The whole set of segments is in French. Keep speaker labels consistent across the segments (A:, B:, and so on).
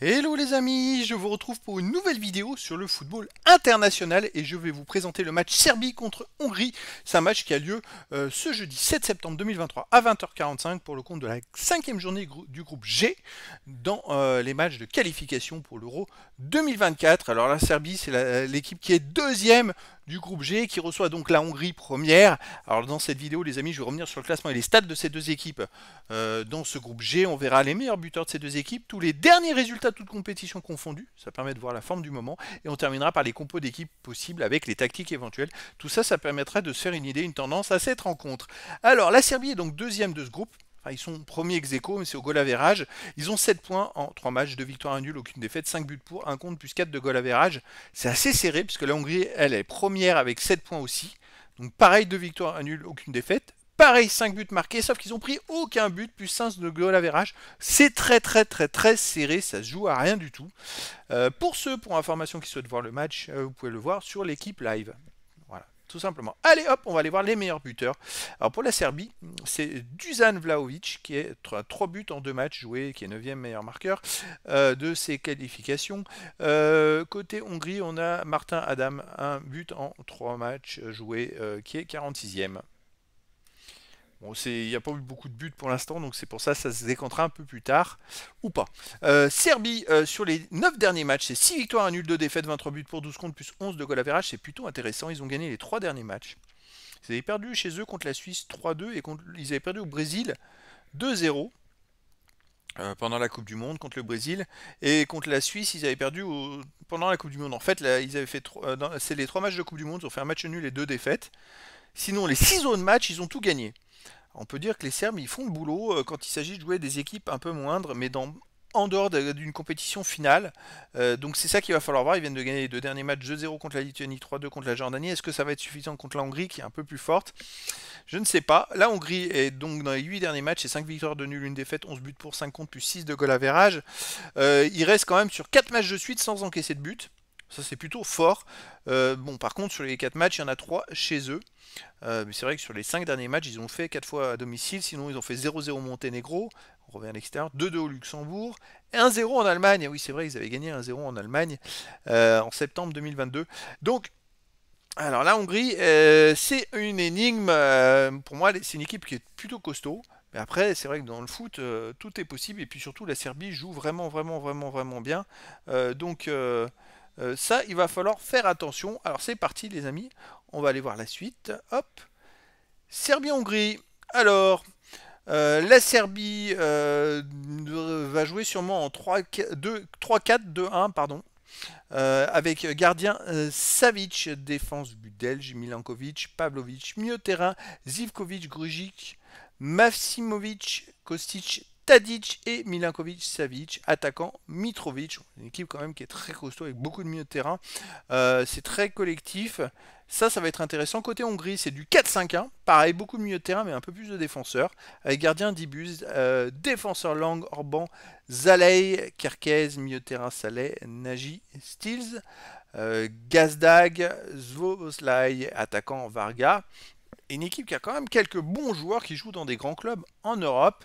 A: Hello les amis, je vous retrouve pour une nouvelle vidéo sur le football international et je vais vous présenter le match Serbie contre Hongrie. C'est un match qui a lieu euh, ce jeudi 7 septembre 2023 à 20h45 pour le compte de la cinquième journée du groupe G dans euh, les matchs de qualification pour l'Euro 2024. Alors la Serbie, c'est l'équipe qui est deuxième du groupe G qui reçoit donc la Hongrie première. Alors dans cette vidéo les amis je vais revenir sur le classement et les stats de ces deux équipes euh, dans ce groupe G. On verra les meilleurs buteurs de ces deux équipes, tous les derniers résultats toutes compétitions confondues, ça permet de voir la forme du moment et on terminera par les compos d'équipes possibles avec les tactiques éventuelles. Tout ça ça permettra de se faire une idée, une tendance à cette rencontre. Alors la Serbie est donc deuxième de ce groupe ils sont premiers ex mais c'est au goal average. Ils ont 7 points en 3 matchs, 2 victoires, 1 nul, aucune défaite, 5 buts pour, 1 contre, plus 4 de goal average. C'est assez serré, puisque la Hongrie, elle est première avec 7 points aussi. Donc pareil, 2 victoires, 1 nul, aucune défaite. Pareil, 5 buts marqués, sauf qu'ils ont pris aucun but, plus 5 de goal average. C'est très très très très serré, ça se joue à rien du tout. Euh, pour ceux, pour information, qui souhaitent voir le match, euh, vous pouvez le voir sur l'équipe live tout simplement. Allez hop, on va aller voir les meilleurs buteurs. Alors pour la Serbie, c'est Dusan Vlaovic qui est 3 buts en 2 matchs joués, qui est 9 meilleur marqueur euh, de ses qualifications. Euh, côté Hongrie, on a Martin Adam, un but en 3 matchs joués, euh, qui est 46e. Bon, il n'y a pas eu beaucoup de buts pour l'instant, donc c'est pour ça que ça se décantera un peu plus tard, ou pas. Euh, Serbie, euh, sur les 9 derniers matchs, c'est 6 victoires, 1 nul, 2 défaites, 23 buts pour 12 comptes, plus 11 de goal à c'est plutôt intéressant. Ils ont gagné les 3 derniers matchs. Ils avaient perdu chez eux contre la Suisse 3-2 et contre, ils avaient perdu au Brésil 2-0 euh, pendant la Coupe du Monde contre le Brésil et contre la Suisse ils avaient perdu pendant la Coupe du Monde. En fait, ils avaient fait c'est les 3 matchs de Coupe du Monde, ils ont fait un match nul et deux défaites. Sinon, les 6 autres matchs, ils ont tout gagné on peut dire que les Serbes, ils font le boulot euh, quand il s'agit de jouer des équipes un peu moindres, mais en dehors d'une compétition finale. Euh, donc c'est ça qu'il va falloir voir. Ils viennent de gagner les deux derniers matchs 2-0 contre la Lituanie, 3-2 contre la Jordanie. Est-ce que ça va être suffisant contre la Hongrie qui est un peu plus forte Je ne sais pas. La Hongrie est donc dans les 8 derniers matchs, c'est 5 victoires de nul, une défaite, 11 buts pour 5 contre, plus 6 de goal à verrage. Euh, il reste quand même sur 4 matchs de suite sans encaisser de buts. Ça, c'est plutôt fort. Euh, bon, par contre, sur les 4 matchs, il y en a 3 chez eux. Euh, mais c'est vrai que sur les 5 derniers matchs, ils ont fait 4 fois à domicile. Sinon, ils ont fait 0-0 au Monténégro. On revient à l'extérieur. 2-2 au Luxembourg. 1-0 en Allemagne. Ah oui, c'est vrai, ils avaient gagné 1-0 en Allemagne euh, en septembre 2022. Donc, alors la Hongrie, c'est une énigme. pour moi, c'est une équipe qui est plutôt costaud. Mais après, c'est vrai que dans le foot, tout est possible. Et puis surtout, la Serbie joue vraiment, vraiment, vraiment, vraiment bien. donc. Euh, ça, il va falloir faire attention. Alors c'est parti les amis, on va aller voir la suite. Hop. Serbie-Hongrie. Alors, euh, la Serbie euh, va jouer sûrement en 3-4-2-1, pardon. avec gardien Savic, défense but Milankovic, Pavlovic, milieu terrain, Zivkovic, Grujic, Mavsimovic, Kostic, Tadic et milankovic Savic, attaquant Mitrovic. Une équipe quand même qui est très costaud avec beaucoup de milieu de terrain. Euh, c'est très collectif. Ça, ça va être intéressant. Côté Hongrie, c'est du 4-5-1. Pareil, beaucoup de milieu de terrain, mais un peu plus de défenseurs. Avec gardien Dibuz, euh, défenseur Lang, Orban, Zalei, Kerkez, milieu de terrain Saleh, Nagy, Stills, euh, Gazdag, Zvoslai, attaquant Varga. Une équipe qui a quand même quelques bons joueurs qui jouent dans des grands clubs en Europe.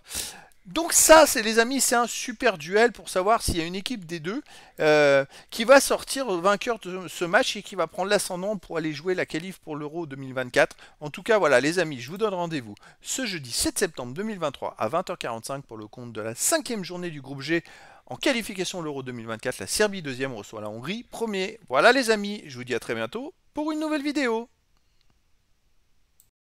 A: Donc ça, c'est les amis, c'est un super duel pour savoir s'il y a une équipe des deux euh, qui va sortir vainqueur de ce match et qui va prendre l'ascendant pour aller jouer la qualif pour l'Euro 2024. En tout cas, voilà les amis, je vous donne rendez-vous ce jeudi 7 septembre 2023 à 20h45 pour le compte de la cinquième journée du groupe G. En qualification l'Euro 2024, la Serbie deuxième reçoit la Hongrie premier. Voilà les amis, je vous dis à très bientôt pour une nouvelle vidéo.